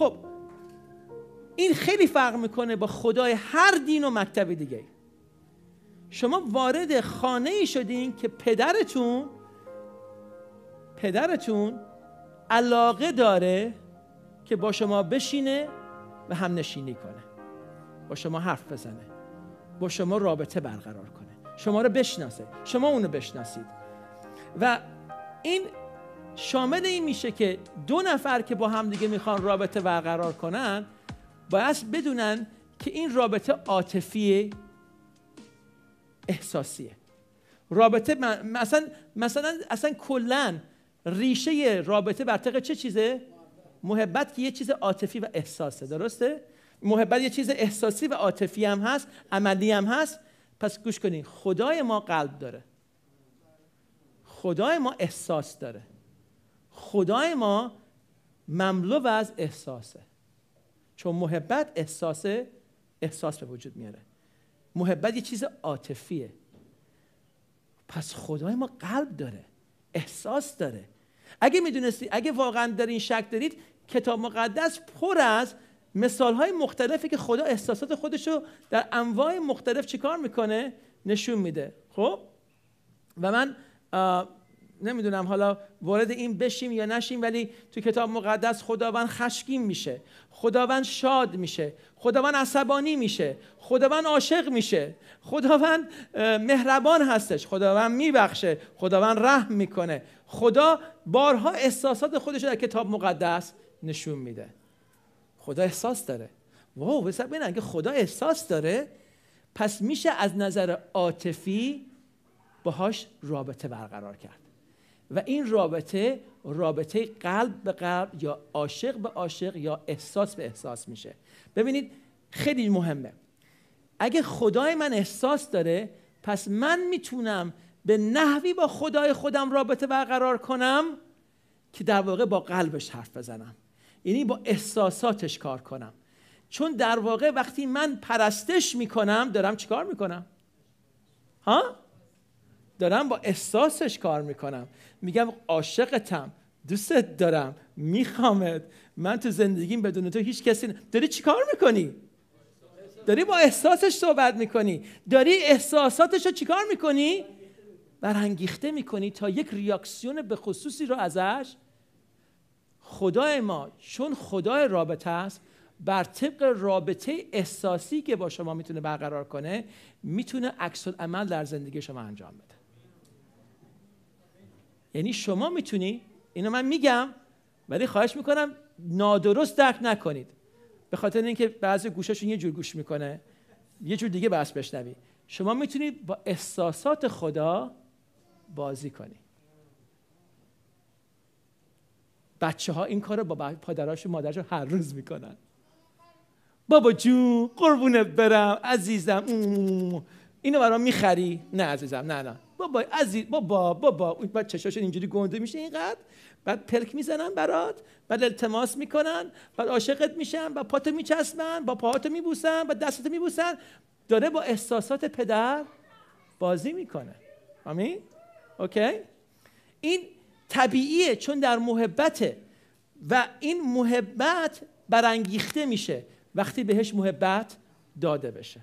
خب این خیلی فرق میکنه با خدای هر دین و مکتب دیگه شما وارد خانه ای شدین که پدرتون پدرتون علاقه داره که با شما بشینه و هم نشینی کنه با شما حرف بزنه با شما رابطه برقرار کنه شما رو بشناسه شما اونو بشناسید و این شامل این میشه که دو نفر که با هم دیگه میخوان رابطه برقرار کنن باید بدونن که این رابطه عاطفی احساسیه رابطه مثلا مثلا اصلا کلا ریشه رابطه بر طبق چه چیزه محبت که یه چیز عاطفی و احساسه درسته محبت یه چیز احساسی و عاطفی هم هست عملی هم هست پس گوش کنین خدای ما قلب داره خدای ما احساس داره خدای ما مملو از احساسه چون محبت احساسه، احساس به وجود میاره محبت یه چیز عاطفیه پس خدای ما قلب داره احساس داره اگه میدونستی اگه واقعا در این شک دارید کتاب مقدس پر از مثال های مختلفی که خدا احساسات خودش رو در انواع مختلف چیکار میکنه نشون میده خب و من نمیدونم حالا وارد این بشیم یا نشیم ولی تو کتاب مقدس خداوند خشکیم میشه خداوند شاد میشه خداوند عصبانی میشه خداوند عاشق میشه خداوند مهربان هستش خداوند میبخشه خداوند رحم میکنه خدا بارها احساسات خودش در کتاب مقدس نشون میده خدا احساس داره واو بسر که خدا احساس داره پس میشه از نظر عاطفی باهاش رابطه برقرار کرد و این رابطه رابطه قلب به قلب یا عاشق به عاشق یا احساس به احساس میشه ببینید خیلی مهمه اگه خدای من احساس داره پس من میتونم به نحوی با خدای خودم رابطه برقرار کنم که در واقع با قلبش حرف بزنم یعنی با احساساتش کار کنم چون در واقع وقتی من پرستش میکنم دارم چیکار میکنم ها دارم با احساسش کار میکنم میگم عاشقتم دوستت دارم میخوامت من تو زندگیم بدون تو هیچ کسی ن... داری کار میکنی داری با احساسش صحبت میکنی داری احساساتش رو چیکار میکنی برانگیخته میکنی تا یک ریاکسیون به خصوصی رو ازش خدای ما چون خدای رابطه است بر طبق رابطه احساسی که با شما میتونه برقرار کنه میتونه عکس عمل در زندگی شما انجام بده یعنی شما میتونی اینو من میگم ولی خواهش میکنم نادرست درک نکنید به خاطر اینکه بعضی گوششون یه جور گوش میکنه یه جور دیگه بس بشنوی شما میتونید با احساسات خدا بازی کنی بچه ها این کار رو با پادراش و هر روز میکنن بابا جون قربونت برم عزیزم اینو برام میخری نه عزیزم نه نه بابا عزیز بابا بابا اون بعد چشاش اینجوری گنده میشه اینقدر بعد پلک میزنن برات بعد التماس میکنن بعد عاشقت میشن بعد پاتو میچسبن با پاهاتو میبوسن بعد دستتو میبوسن داره با احساسات پدر بازی میکنه آمین اوکی این طبیعیه چون در محبت و این محبت برانگیخته میشه وقتی بهش محبت داده بشه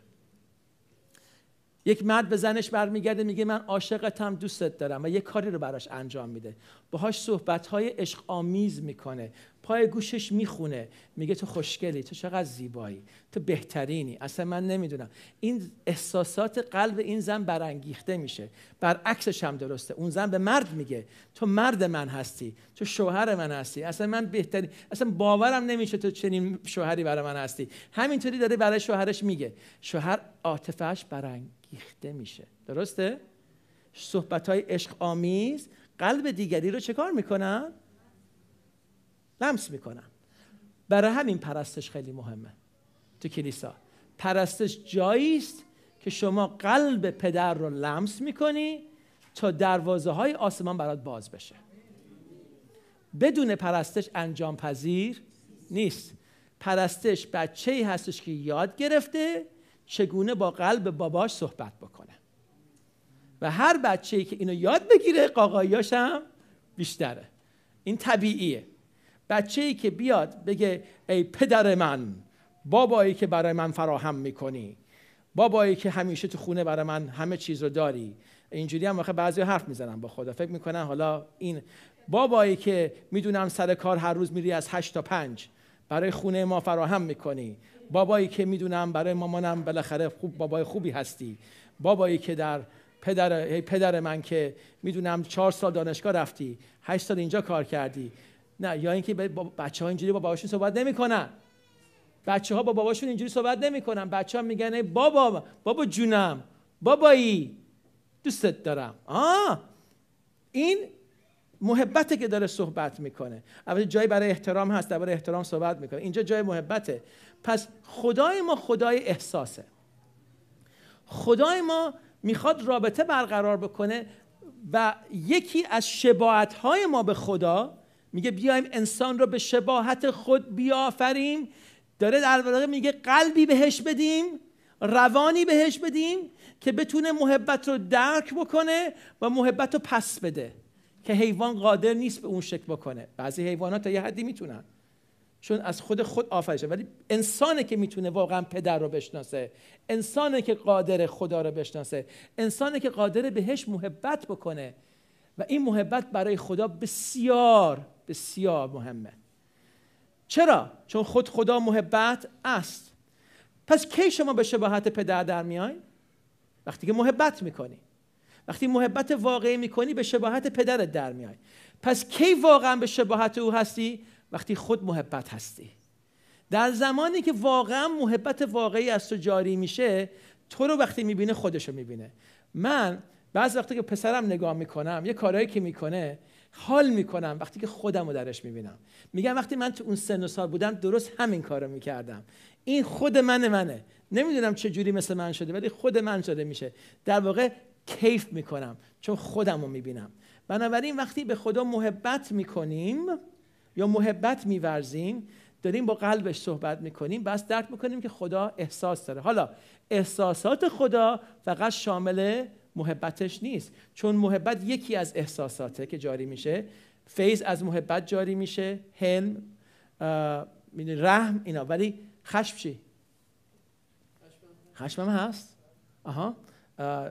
یک مرد به زنش برمیگرده میگه من عاشقتم دوستت دارم و یه کاری رو براش انجام میده باهاش صحبت های عشق آمیز میکنه پای گوشش میخونه میگه تو خوشگلی تو چقدر زیبایی تو بهترینی اصلا من نمیدونم این احساسات قلب این زن برانگیخته میشه برعکسش هم درسته اون زن به مرد میگه تو مرد من هستی تو شوهر من هستی اصلا من بهترین اصلا باورم نمیشه تو چنین شوهری برای من هستی همینطوری داره برای شوهرش میگه شوهر عاطفهش برانگیخته میشه درسته صحبت های عشق آمیز قلب دیگری رو چکار میکنن لمس میکنم برای همین پرستش خیلی مهمه تو کلیسا پرستش جایی است که شما قلب پدر رو لمس میکنی تا دروازه های آسمان برات باز بشه بدون پرستش انجام پذیر نیست پرستش بچه ای هستش که یاد گرفته چگونه با قلب باباش صحبت بکنه و هر بچه ای که اینو یاد بگیره قاقاییاش هم بیشتره این طبیعیه بچه ای که بیاد بگه ای پدر من بابایی که برای من فراهم میکنی بابایی که همیشه تو خونه برای من همه چیز رو داری اینجوری هم آخه بعضی حرف میزنم با خدا فکر میکنن حالا این بابایی که میدونم سر کار هر روز میری از هشت تا پنج برای خونه ما فراهم میکنی بابایی که میدونم برای مامانم بالاخره خوب بابای خوبی هستی بابایی که در پدر, پدر من که میدونم چهار سال دانشگاه رفتی هشت سال اینجا کار کردی نه یا اینکه بچه ها اینجوری با باباشون صحبت نمیکنن بچه ها با باباشون اینجوری صحبت نمیکنن بچه ها میگن ای بابا بابا جونم بابایی دوستت دارم آه این محبته که داره صحبت میکنه اول جایی برای احترام هست برای احترام صحبت میکنه اینجا جای محبته پس خدای ما خدای احساسه خدای ما میخواد رابطه برقرار بکنه و یکی از شباعت های ما به خدا میگه بیایم انسان رو به شباهت خود بیافریم داره در واقع میگه قلبی بهش بدیم روانی بهش بدیم که بتونه محبت رو درک بکنه و محبت رو پس بده که حیوان قادر نیست به اون شک بکنه بعضی حیوانات تا یه حدی میتونن چون از خود خود آفرشه ولی انسانه که میتونه واقعا پدر رو بشناسه انسانه که قادر خدا رو بشناسه انسانه که قادر بهش محبت بکنه و این محبت برای خدا بسیار بسیار مهمه چرا؟ چون خود خدا محبت است پس کی شما به شباهت پدر در میای وقتی که محبت میکنی وقتی محبت واقعی میکنی به شباهت پدرت در میای پس کی واقعا به شباهت او هستی؟ وقتی خود محبت هستی در زمانی که واقعا محبت واقعی از تو جاری میشه تو رو وقتی میبینه خودش رو میبینه من بعض وقتی که پسرم نگاه میکنم یه کارهایی که میکنه حال میکنم وقتی که خودم رو درش میبینم میگم وقتی من تو اون سن و سال بودم درست همین کار رو میکردم این خود من منه نمیدونم چه جوری مثل من شده ولی خود من شده میشه در واقع کیف میکنم چون خودم رو میبینم بنابراین وقتی به خدا محبت میکنیم یا محبت میورزیم داریم با قلبش صحبت میکنیم بس درک میکنیم که خدا احساس داره حالا احساسات خدا فقط شامل محبتش نیست چون محبت یکی از احساساته که جاری میشه فیض از محبت جاری میشه حلم رحم اینا ولی خشم چی؟ خشمم هست آها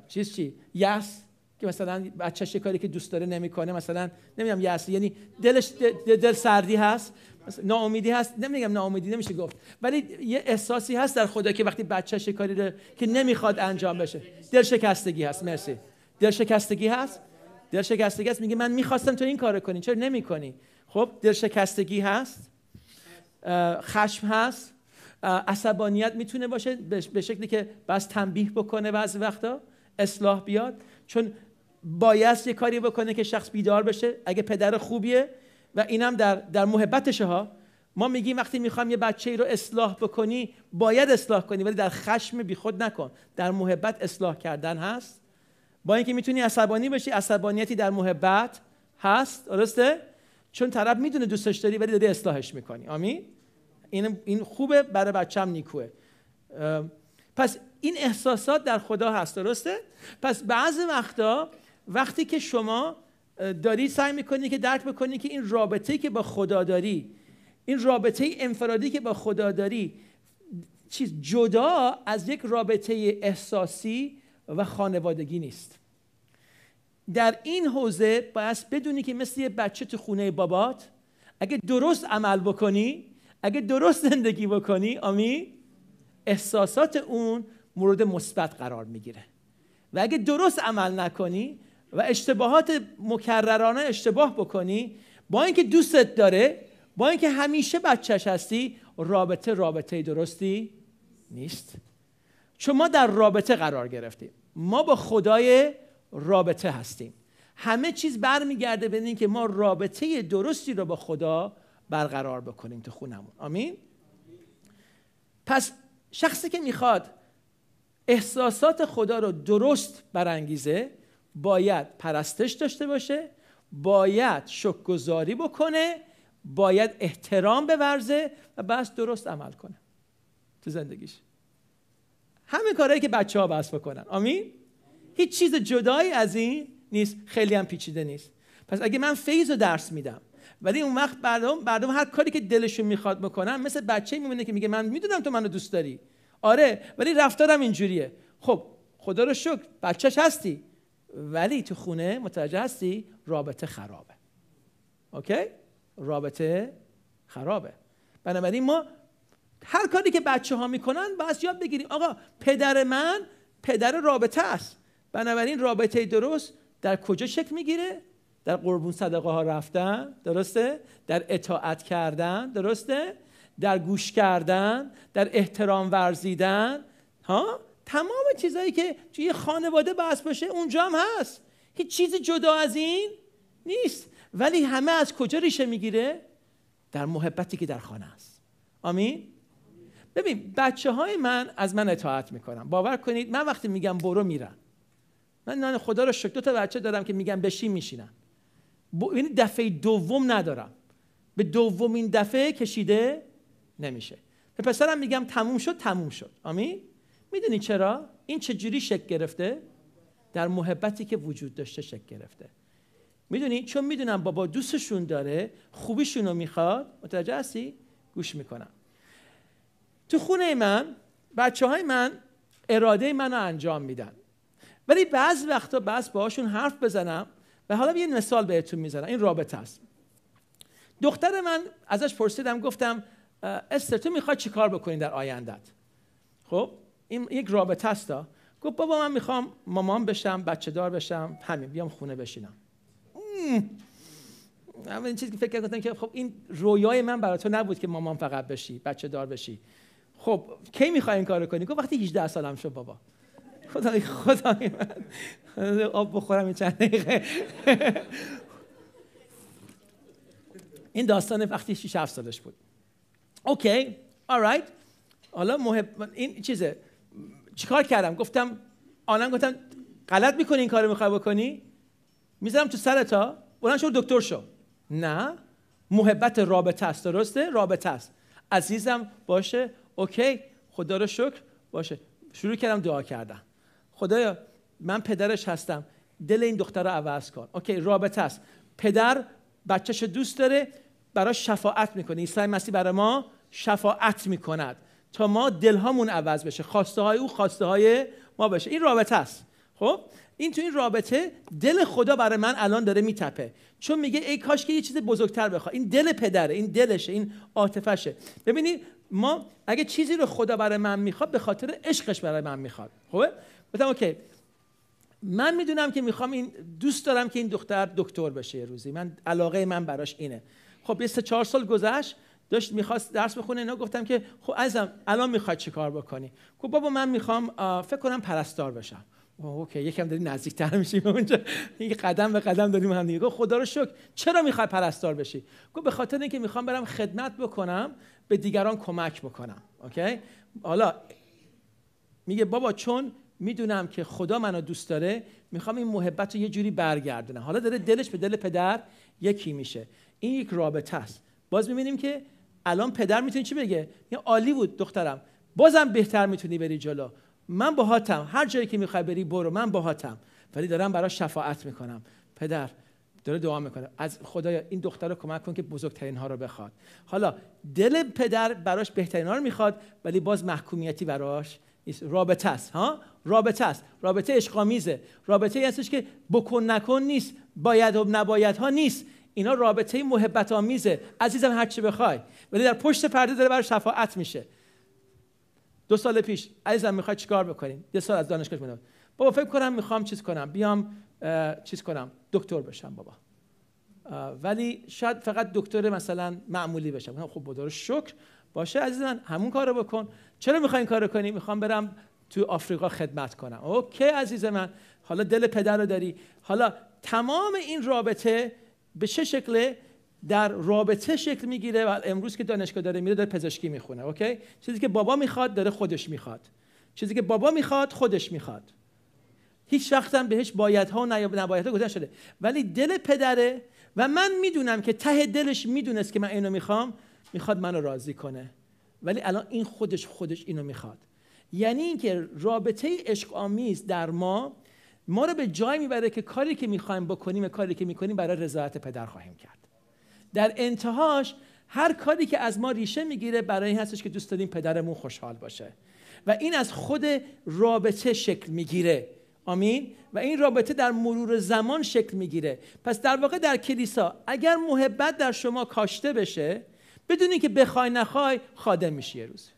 چیز چی؟ یس که مثلا بچه کاری که دوست داره نمیکنه مثلا نمیدونم اصلی یعنی دلش دل, دل سردی هست ناامیدی هست نمیگم ناامیدی نمیشه گفت ولی یه احساسی هست در خدا که وقتی بچه کاری رو که نمیخواد انجام بشه دل شکستگی هست مرسی دل شکستگی هست دل شکستگی هست میگه من میخواستم تو این کارو کنی چرا نمیکنی خب دل شکستگی هست خشم هست عصبانیت میتونه باشه به شکلی که بس تنبیه بکنه بعضی وقتا اصلاح بیاد چون بایست یه کاری بکنه که شخص بیدار بشه اگه پدر خوبیه و اینم در در محبتش ها ما میگیم وقتی میخوام یه بچه ای رو اصلاح بکنی باید اصلاح کنی ولی در خشم بیخود نکن در محبت اصلاح کردن هست با اینکه میتونی عصبانی بشی عصبانیتی در محبت هست درسته چون طرف میدونه دوستش داری ولی داری اصلاحش میکنی آمین این این خوبه برای بچه‌م نیکوه پس این احساسات در خدا هست درسته پس بعضی وقتا وقتی که شما داری سعی میکنی که درک بکنی که این رابطه که با خدا داری این رابطه انفرادی که با خدا داری چیز جدا از یک رابطه احساسی و خانوادگی نیست در این حوزه باید بدونی که مثل یه بچه تو خونه بابات اگه درست عمل بکنی اگه درست زندگی بکنی آمی احساسات اون مورد مثبت قرار میگیره و اگه درست عمل نکنی و اشتباهات مکررانه اشتباه بکنی با اینکه دوستت داره با اینکه همیشه بچهش هستی رابطه رابطه درستی نیست چون ما در رابطه قرار گرفتیم ما با خدای رابطه هستیم همه چیز برمیگرده به اینکه ما رابطه درستی رو با خدا برقرار بکنیم تو خونمون آمین پس شخصی که میخواد احساسات خدا رو درست برانگیزه باید پرستش داشته باشه باید شکرگزاری بکنه باید احترام بورزه و بس درست عمل کنه تو زندگیش همه کارهایی که بچه ها بس بکنن آمین هیچ چیز جدایی از این نیست خیلی هم پیچیده نیست پس اگه من فیض رو درس میدم ولی اون وقت بعدم بعدم هر کاری که دلشون میخواد بکنن مثل بچه میمونه که میگه من میدونم تو منو دوست داری آره ولی رفتارم اینجوریه خب خدا رو شکر بچهش هستی ولی تو خونه متوجه هستی رابطه خرابه اوکی رابطه خرابه بنابراین ما هر کاری که بچه ها میکنن باید یاد بگیریم آقا پدر من پدر رابطه است بنابراین رابطه درست در کجا شکل میگیره در قربون صدقه ها رفتن درسته در اطاعت کردن درسته در گوش کردن در احترام ورزیدن ها تمام چیزهایی که توی خانواده بحث باشه اونجا هم هست هیچ چیز جدا از این نیست ولی همه از کجا ریشه میگیره در محبتی که در خانه است آمین ببین بچه های من از من اطاعت میکنم. باور کنید من وقتی میگم برو میرم من نان خدا رو شکر دو تا بچه دارم که میگم بشین میشینم. این یعنی دفعه دوم ندارم به دومین دفعه کشیده نمیشه به پسرم میگم تموم شد تموم شد آمین میدونی چرا این چجوری شکل گرفته در محبتی که وجود داشته شکل گرفته میدونی چون میدونم بابا دوستشون داره خوبیشون رو میخواد متوجه هستی گوش میکنم تو خونه من بچه های من اراده من رو انجام میدن ولی بعض وقتا بعض باهاشون حرف بزنم و حالا یه مثال بهتون میزنم این رابطه است دختر من ازش پرسیدم گفتم استر تو میخوای چیکار بکنی در آیندت خب این یک رابطه است گفت بابا من میخوام مامان بشم بچه دار بشم همین بیام خونه بشینم این چیزی که فکر کردم که خب این رویای من برای تو نبود که مامان فقط بشی بچه دار بشی خب کی میخوای این کارو کنی گفت وقتی 18 سالم شد بابا خدای خدای من آب بخورم این چند دقیقه این داستان وقتی 6 7 سالش بود اوکی right. حالا محب... این چیزه چیکار کردم گفتم آنان گفتم غلط میکنی این کارو میخوای بکنی میذارم تو سرتا بلند شو دکتر شو نه محبت رابطه است درسته رابطه است عزیزم باشه اوکی خدا رو شکر باشه شروع کردم دعا کردم خدایا من پدرش هستم دل این دختر رو عوض کن اوکی رابطه است پدر بچهش دوست داره براش شفاعت میکنه عیسی مسیح برای ما شفاعت میکند تا ما دلهامون عوض بشه خواسته های او خواسته های ما بشه این رابطه است خب این تو این رابطه دل خدا برای من الان داره میتپه چون میگه ای کاش که یه چیز بزرگتر بخواد این دل پدره این دلشه این عاطفشه ببینید ما اگه چیزی رو خدا برای من میخواد به خاطر عشقش برای من میخواد خب گفتم اوکی من میدونم که میخوام این دوست دارم که این دختر دکتر بشه یه روزی من علاقه من براش اینه خب یه سه چهار سال گذشت داشت میخواست درس بخونه اینا گفتم که خب ازم الان میخواد کار بکنی خب بابا من میخوام فکر کنم پرستار بشم اوکی یکم داری نزدیکتر میشی اونجا این قدم به قدم داریم هم دیگه خدا رو شکر چرا میخوای پرستار بشی گفت به خاطر اینکه میخوام برم خدمت بکنم به دیگران کمک بکنم اوکی حالا میگه بابا چون میدونم که خدا منو دوست داره میخوام این محبت رو یه جوری برگردونم حالا داره دلش به دل پدر یکی میشه این یک رابطه است باز میبینیم که الان پدر میتونه چی بگه یه عالی بود دخترم بازم بهتر میتونی بری جلو من باهاتم هر جایی که میخوای بری برو من باهاتم ولی دارم براش شفاعت میکنم پدر داره دعا میکنه از خدایا این دختر رو کمک کن که بزرگترین ها رو بخواد حالا دل پدر براش بهترین ها رو میخواد ولی باز محکومیتی براش نیست رابطه است ها رابطه است رابطه اشقامیزه رابطه ای هستش که بکن نکن نیست باید و نباید ها نیست اینا رابطه محبت آمیزه عزیزم هر چی بخوای ولی در پشت پرده داره بر شفاعت میشه دو سال پیش عزیزم میخوای چیکار بکنیم یه سال از دانشگاه میدم بابا فکر کنم میخوام چیز کنم بیام چیز کنم دکتر بشم بابا ولی شاید فقط دکتر مثلا معمولی بشم خب بودار شکر باشه عزیزم، همون کارو بکن چرا میخوای این کارو کنی میخوام برم تو آفریقا خدمت کنم اوکی عزیز من حالا دل پدر رو داری حالا تمام این رابطه به چه شکل در رابطه شکل میگیره و امروز که دانشگاه داره میره داره پزشکی میخونه اوکی چیزی که بابا میخواد داره خودش میخواد چیزی که بابا میخواد خودش میخواد هیچ وقت هم بهش بایدها و نبایدها گذاشته شده ولی دل پدره و من میدونم که ته دلش میدونست که من اینو میخوام میخواد منو راضی کنه ولی الان این خودش خودش اینو میخواد یعنی اینکه رابطه عشق آمیز در ما ما رو به جای میبره که کاری که میخوایم بکنیم و کاری که میکنیم برای رضایت پدر خواهیم کرد در انتهاش هر کاری که از ما ریشه میگیره برای این هستش که دوست داریم پدرمون خوشحال باشه و این از خود رابطه شکل میگیره آمین و این رابطه در مرور زمان شکل میگیره پس در واقع در کلیسا اگر محبت در شما کاشته بشه بدون که بخوای نخوای خادم میشی یه روز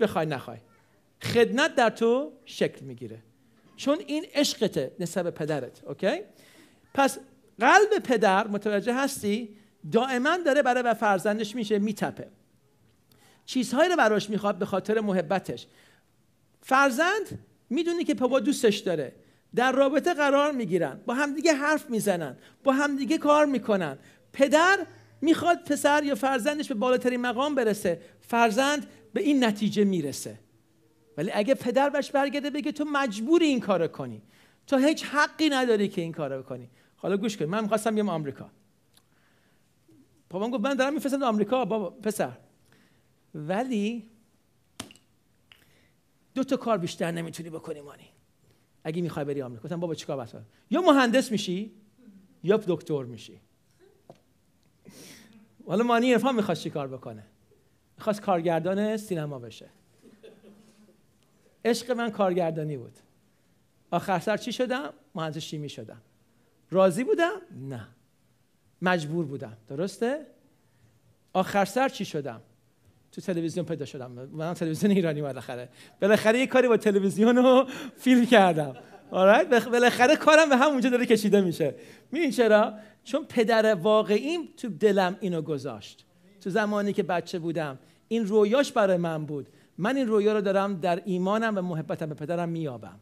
بخوای نخوای خدمت در تو شکل میگیره چون این عشقته نسب پدرت اوکی پس قلب پدر متوجه هستی دائما داره برای فرزندش میشه میتپه چیزهایی رو براش میخواد به خاطر محبتش فرزند میدونی که پاپا دوستش داره در رابطه قرار میگیرن با همدیگه حرف میزنن با همدیگه کار میکنن پدر میخواد پسر یا فرزندش به بالاترین مقام برسه فرزند به این نتیجه میرسه ولی اگه پدر بهش برگرده بگه تو مجبوری این کارو کنی تو هیچ حقی نداری که این کارو کنی حالا گوش کن من میخواستم بیام آمریکا بابام گفت من دارم میفرستم آمریکا بابا پسر ولی دو تا کار بیشتر نمیتونی بکنی مانی اگه میخوای بری آمریکا گفتم بابا چیکار بسار یا مهندس میشی یا دکتر میشی حالا مانی افهام میخواست چیکار بکنه میخواست کارگردان سینما بشه عشق من کارگردانی بود آخر سر چی شدم؟ مهندس شیمی شدم راضی بودم؟ نه مجبور بودم درسته؟ آخر سر چی شدم؟ تو تلویزیون پیدا شدم من تلویزیون ایرانی بالاخره بالاخره یه کاری با تلویزیون رو فیلم کردم آره بالاخره کارم به همونجا داره کشیده میشه میدونی چرا چون پدر واقعیم تو دلم اینو گذاشت تو زمانی که بچه بودم این رویاش برای من بود من این رویا رو دارم در ایمانم و محبتم به پدرم میابم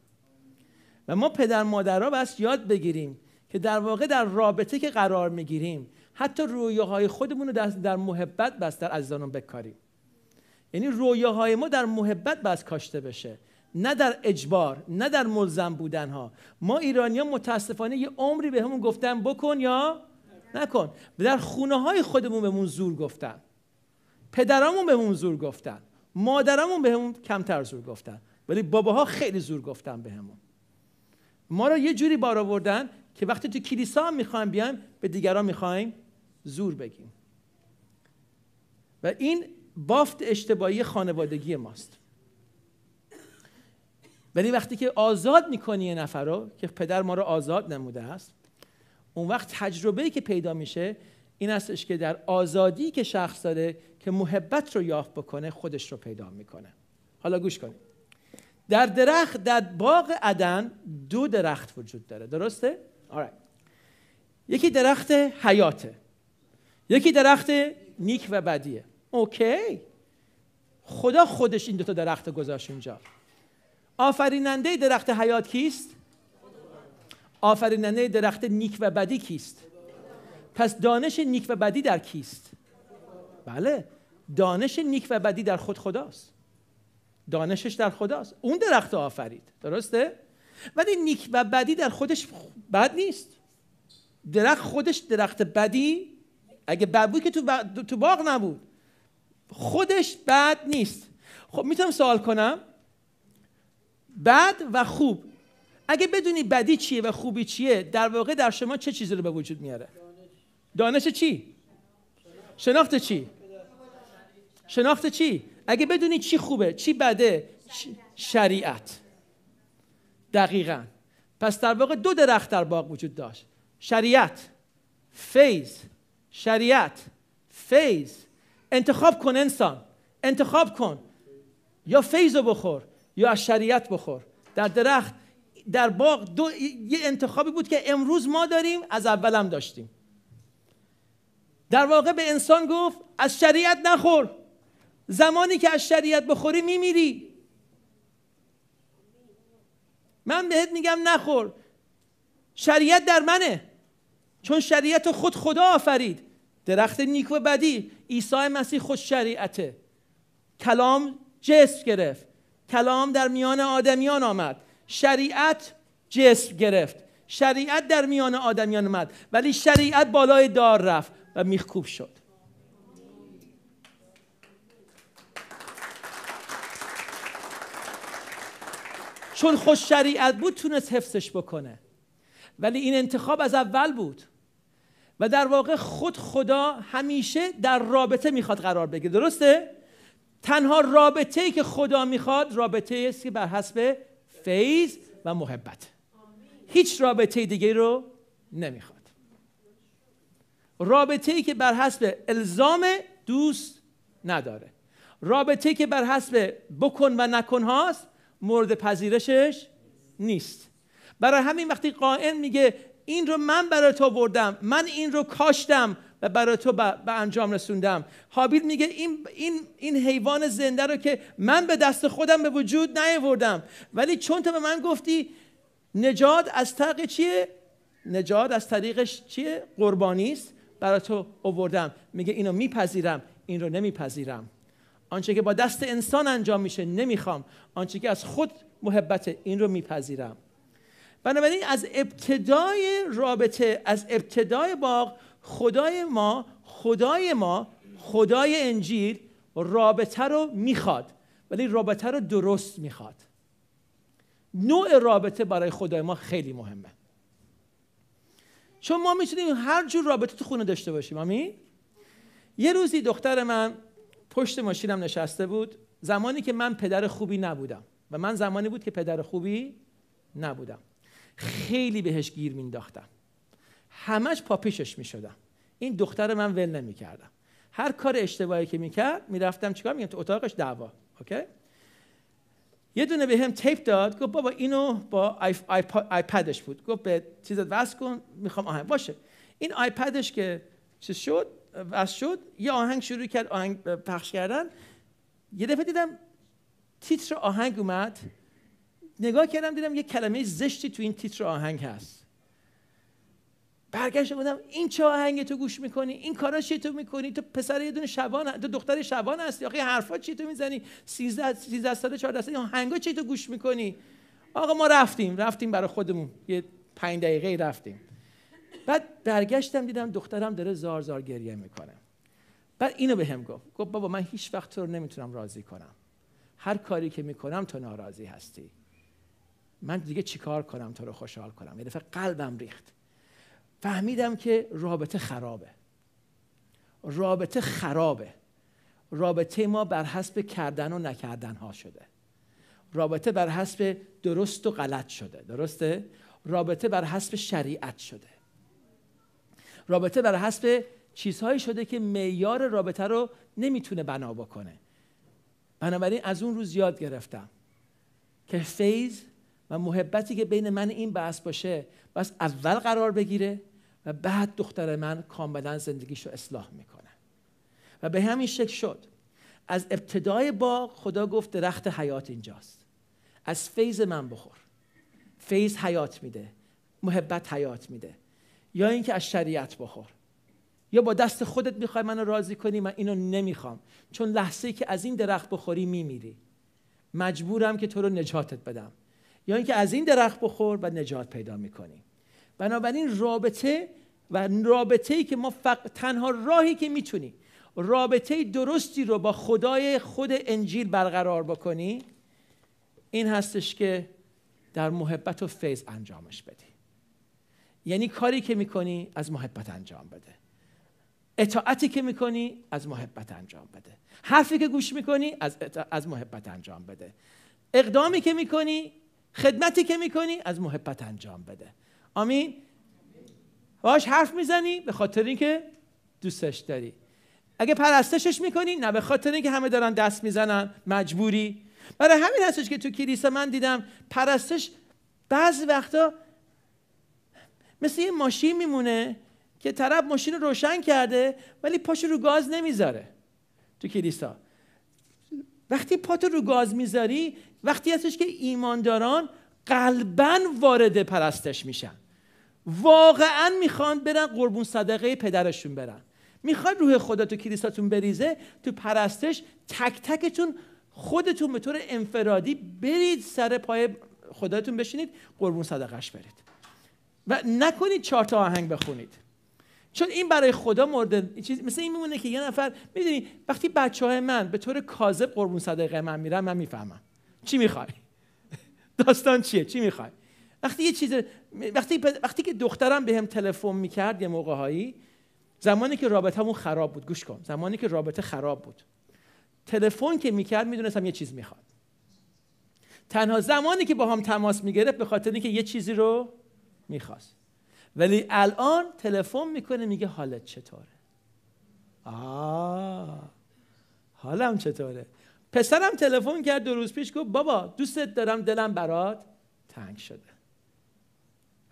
و ما پدر مادرها بس یاد بگیریم که در واقع در رابطه که قرار میگیریم حتی رویاهای خودمون رو در محبت بس در عزیزانم بکاریم یعنی رویاهای ما در محبت بس کاشته بشه نه در اجبار نه در ملزم بودن ها ما ایرانی ها متاسفانه یه عمری به همون گفتن بکن یا نکن در خونه های خودمون بهمون زور گفتن پدرامون بهمون زور گفتن مادرمون بهمون کمتر زور گفتن ولی باباها خیلی زور گفتن بهمون ما رو یه جوری بار آوردن که وقتی تو کلیسا هم میخوایم بیایم به دیگران میخوایم زور بگیم و این بافت اشتباهی خانوادگی ماست ولی وقتی که آزاد میکنی یه نفر رو که پدر ما رو آزاد نموده است اون وقت تجربه که پیدا میشه این استش که در آزادی که شخص داره که محبت رو یافت بکنه خودش رو پیدا میکنه حالا گوش کنید در درخت در باغ عدن دو درخت وجود داره درسته آره یکی درخت حیاته یکی درخت نیک و بدیه اوکی خدا خودش این دو تا درخت گذاشت اینجا آفریننده درخت حیات کیست آفریننده درخت نیک و بدی کیست پس دانش نیک و بدی در کیست بله دانش نیک و بدی در خود خداست دانشش در خداست اون درخت آفرید درسته ولی نیک و بدی در خودش بد نیست درخت خودش درخت بدی اگه بد بود که تو, تو باغ نبود خودش بد نیست خب میتونم سوال کنم بد و خوب اگه بدونی بدی چیه و خوبی چیه در واقع در شما چه چیزی رو به وجود میاره دانش چی؟ شناخت چی؟ شناخت چی؟ اگه بدونی چی خوبه چی بده شریعت دقیقا پس در واقع دو درخت در باغ وجود داشت شریعت فیض شریعت فیض انتخاب کن انسان انتخاب کن یا فیض رو بخور یا از شریعت بخور در درخت در باغ دو یه انتخابی بود که امروز ما داریم از اولم داشتیم در واقع به انسان گفت از شریعت نخور زمانی که از شریعت بخوری میمیری من بهت میگم نخور شریعت در منه چون شریعت خود خدا آفرید درخت نیک و بدی عیسی مسیح خود شریعته کلام جسم گرفت کلام در میان آدمیان آمد شریعت جسم گرفت شریعت در میان آدمیان آمد ولی شریعت بالای دار رفت و میخکوب شد چون خوش شریعت بود تونست حفظش بکنه ولی این انتخاب از اول بود و در واقع خود خدا همیشه در رابطه میخواد قرار بگیره درسته؟ تنها رابطه ای که خدا میخواد رابطه است که بر حسب فیض و محبت هیچ رابطه دیگه رو نمیخواد رابطه ای که بر حسب الزام دوست نداره رابطه ای که بر حسب بکن و نکن هاست مورد پذیرشش نیست برای همین وقتی قائن میگه این رو من برای تو بردم من این رو کاشتم و برای تو به انجام رسوندم حابیل میگه این, این, این حیوان زنده رو که من به دست خودم به وجود نیاوردم ولی چون تو به من گفتی نجات از طریق چیه؟ نجات از طریقش چیه؟ قربانی برای تو اووردم میگه اینو میپذیرم این رو نمیپذیرم آنچه که با دست انسان انجام میشه نمیخوام آنچه که از خود محبت این رو میپذیرم بنابراین از ابتدای رابطه از ابتدای باغ خدای ما خدای ما خدای انجیل رابطه رو میخواد ولی رابطه رو درست میخواد نوع رابطه برای خدای ما خیلی مهمه چون ما میتونیم هر جور رابطه تو خونه داشته باشیم آمین یه روزی دختر من پشت ماشینم نشسته بود زمانی که من پدر خوبی نبودم و من زمانی بود که پدر خوبی نبودم خیلی بهش گیر مینداختم همش پاپیشش میشدم این دختر من ول نمیکردم هر کار اشتباهی که میکرد میرفتم چیکار میگم تو اتاقش دعوا اوکی یه دونه به هم تیپ داد گفت بابا اینو با آیپدش بود گفت به چیزت وصل کن میخوام آهنگ باشه این آیپدش که چیز شد وصل شد یه آهنگ شروع کرد آهنگ پخش کردن یه دفعه دیدم تیتر آهنگ اومد نگاه کردم دیدم یه کلمه زشتی تو این تیتر آهنگ هست برگشت بودم این چه آهنگ تو گوش میکنی این کارا چی تو میکنی تو پسر یه دونه شبان تو دختر شبان هستی آخه حرفا چی تو میزنی 13 13 ساله 14 ساله آهنگا چی تو گوش میکنی آقا ما رفتیم رفتیم برای خودمون یه 5 دقیقه رفتیم بعد برگشتم دیدم دخترم داره زار زار گریه میکنه بعد اینو به هم گفت گفت بابا من هیچ وقت تو رو نمیتونم راضی کنم هر کاری که میکنم تو ناراضی هستی من دیگه چیکار کنم تو رو خوشحال کنم یه دفعه قلبم ریخت فهمیدم که رابطه خرابه رابطه خرابه رابطه ما بر حسب کردن و نکردن ها شده رابطه بر حسب درست و غلط شده درسته رابطه بر حسب شریعت شده رابطه بر حسب چیزهایی شده که معیار رابطه رو نمیتونه بنا بکنه بنابراین از اون روز یاد گرفتم که فیض و محبتی که بین من این بحث باشه بس اول قرار بگیره و بعد دختر من کاملا زندگیش رو اصلاح میکنه و به همین شکل شد از ابتدای باغ خدا گفت درخت حیات اینجاست از فیض من بخور فیض حیات میده محبت حیات میده یا اینکه از شریعت بخور یا با دست خودت میخوای منو راضی کنی من اینو نمیخوام چون لحظه ای که از این درخت بخوری میمیری مجبورم که تو رو نجاتت بدم یا اینکه از این درخت بخور و نجات پیدا میکنی بنابراین رابطه و رابطه ای که ما فق... تنها راهی که میتونی رابطه درستی رو با خدای خود انجیل برقرار بکنی این هستش که در محبت و فیض انجامش بدی یعنی کاری که میکنی از محبت انجام بده اطاعتی که میکنی از محبت انجام بده حرفی که گوش میکنی از, از محبت انجام بده اقدامی که میکنی خدمتی که میکنی از محبت انجام بده آمین باش حرف میزنی به خاطر اینکه دوستش داری اگه پرستشش میکنی نه به خاطر اینکه همه دارن دست میزنن مجبوری برای همین هستش که تو کلیسا من دیدم پرستش بعضی وقتا مثل یه ماشین میمونه که طرف ماشین رو روشن کرده ولی پاش رو گاز نمیذاره تو کلیسا وقتی پات رو گاز میذاری وقتی هستش که ایمانداران قلبا وارد پرستش میشن واقعا میخوان برن قربون صدقه پدرشون برن میخواد روح خدا تو کلیساتون بریزه تو پرستش تک تکتون خودتون به طور انفرادی برید سر پای خداتون بشینید قربون صدقش برید و نکنید چهار تا آهنگ بخونید چون این برای خدا مورد چیز مثل این میمونه که یه نفر میدونی وقتی بچه های من به طور کاذب قربون صدقه من میرن من میفهمم چی میخوای داستان چیه چی میخوای وقتی یه چیز وقتی وقتی که دخترم بهم به تلفن میکرد یه هایی زمانی که رابطه‌مون خراب بود گوش کن زمانی که رابطه خراب بود تلفن که میکرد میدونستم یه چیز میخواد تنها زمانی که با هم تماس میگرفت به خاطر اینکه یه چیزی رو میخواست ولی الان تلفن میکنه میگه حالت چطوره آه حالم چطوره پسرم تلفن کرد دو روز پیش گفت بابا دوستت دارم دلم برات تنگ شده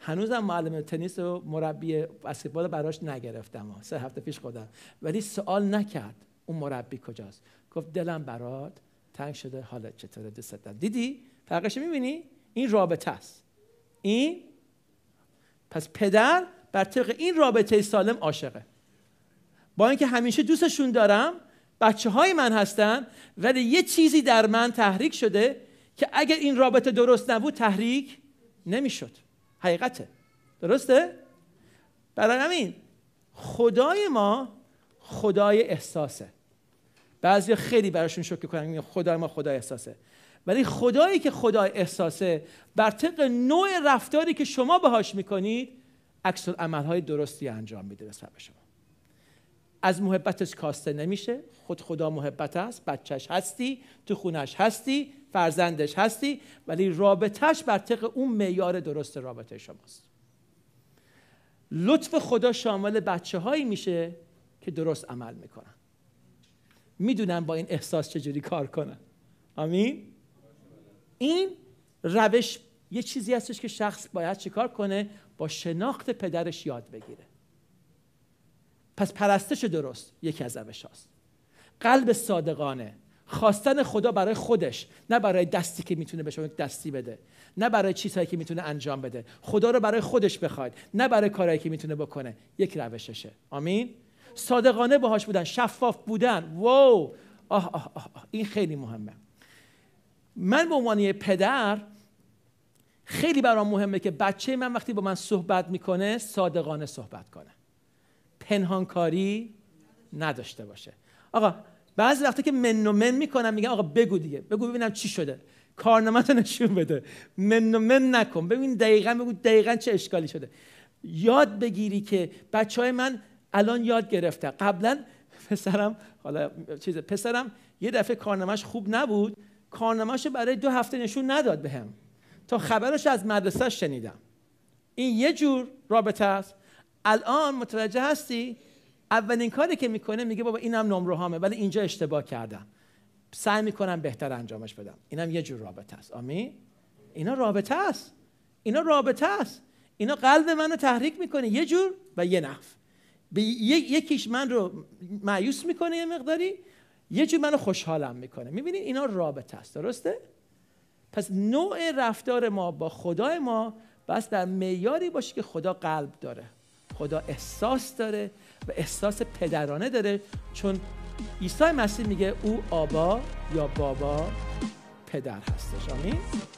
هنوزم معلم تنیس و مربی بسکتبال براش نگرفتم سه هفته پیش خودم ولی سوال نکرد اون مربی کجاست گفت دلم برات تنگ شده حالا چطوره دوست دارم دیدی فرقش میبینی این رابطه است این پس پدر بر طبق این رابطه سالم عاشقه با اینکه همیشه دوستشون دارم بچه های من هستن ولی یه چیزی در من تحریک شده که اگر این رابطه درست نبود تحریک نمیشد حقیقته درسته؟ برای همین خدای ما خدای احساسه بعضی خیلی براشون شکر کنن خدای ما خدای احساسه ولی خدایی که خدای احساسه بر طبق نوع رفتاری که شما بهاش میکنید عکس عملهای درستی انجام میده نسبت به شما از محبتش کاسته نمیشه خود خدا محبت است بچهش هستی تو خونش هستی فرزندش هستی ولی رابطهش بر طبق اون معیار درست رابطه شماست لطف خدا شامل بچه هایی میشه که درست عمل میکنن میدونم با این احساس چجوری کار کنن آمین این روش یه چیزی هستش که شخص باید چیکار کنه با شناخت پدرش یاد بگیره پس پرستش درست یکی از روش هاست قلب صادقانه خواستن خدا برای خودش نه برای دستی که میتونه به شما دستی بده نه برای چیزهایی که میتونه انجام بده خدا رو برای خودش بخواید نه برای کارهایی که میتونه بکنه یک روششه آمین صادقانه باهاش بودن شفاف بودن واو آه, آه, آه, این خیلی مهمه من به عنوان پدر خیلی برام مهمه که بچه من وقتی با من صحبت میکنه صادقانه صحبت کنه پنهانکاری نداشته باشه آقا بعضی وقتی که من و من میکنم میگم آقا بگو دیگه بگو ببینم چی شده کارنامه تو نشون بده من و من نکن ببین دقیقا بگو دقیقا چه اشکالی شده یاد بگیری که بچه های من الان یاد گرفته قبلا پسرم حالا چیزه، پسرم یه دفعه کارنامهش خوب نبود کارنامهش برای دو هفته نشون نداد بهم به تا خبرش از مدرسه شنیدم این یه جور رابطه است الان متوجه هستی اولین کاری که میکنه میگه بابا اینم نمره هامه ولی اینجا اشتباه کردم سعی میکنم بهتر انجامش بدم اینم یه جور رابطه است آمین اینا رابطه است اینا رابطه است اینا قلب منو تحریک میکنه یه جور و یه نف به یکیش من رو معیوس میکنه یه مقداری یه جور منو خوشحالم میکنه میبینید اینا رابطه است درسته پس نوع رفتار ما با خدای ما بس در معیاری باشه که خدا قلب داره خدا احساس داره و احساس پدرانه داره چون عیسی مسیح میگه او آبا یا بابا پدر هستش آمین